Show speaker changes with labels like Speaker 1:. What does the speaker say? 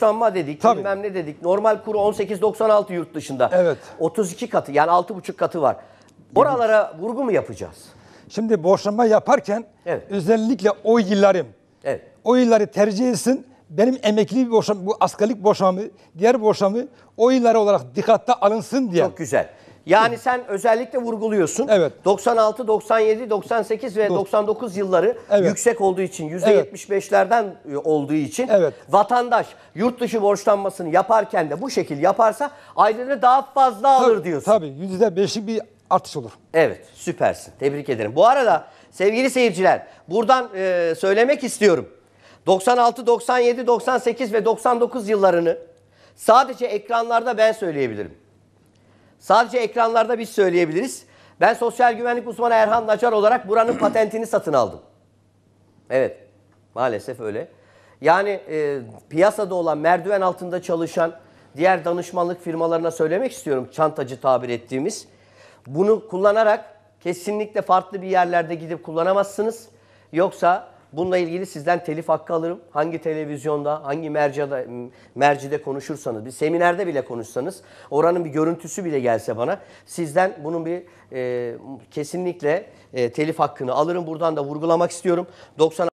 Speaker 1: borçlanma dedik, Tabii. bilmem ne dedik. Normal kuru 18.96 yurt dışında. Evet. 32 katı yani
Speaker 2: 6,5 katı var. Oralara vurgu mu yapacağız? Şimdi borçlanma yaparken Evet. özellikle o yıllarım, Evet. o yılları tercih etsin. Benim emekli borçlanma, bu askerlik borçlanmamı, diğer borçlanmamı o yılları olarak dikkatte alınsın diye. Çok güzel. Yani sen özellikle vurguluyorsun. Evet. 96, 97, 98 ve 99
Speaker 1: yılları evet. yüksek olduğu için %75'lerden evet. olduğu için evet. vatandaş yurt dışı borçlanmasını yaparken de bu şekil yaparsa aylığını daha fazla tabii, alır diyorsun. Tabii %5'lik bir artış olur. Evet süpersin. Tebrik ederim. Bu arada sevgili seyirciler buradan e, söylemek istiyorum. 96, 97, 98 ve 99 yıllarını sadece ekranlarda ben söyleyebilirim. Sadece ekranlarda biz söyleyebiliriz. Ben sosyal güvenlik uzmanı Erhan Nacar olarak buranın patentini satın aldım. Evet. Maalesef öyle. Yani e, piyasada olan merdiven altında çalışan diğer danışmanlık firmalarına söylemek istiyorum. Çantacı tabir ettiğimiz. Bunu kullanarak kesinlikle farklı bir yerlerde gidip kullanamazsınız. Yoksa Bununla ilgili sizden telif hakkı alırım. Hangi televizyonda, hangi mercada, mercide konuşursanız, bir seminerde bile konuşsanız, oranın bir görüntüsü bile gelse bana, sizden bunun bir e, kesinlikle e, telif hakkını alırım. Buradan da vurgulamak istiyorum. 90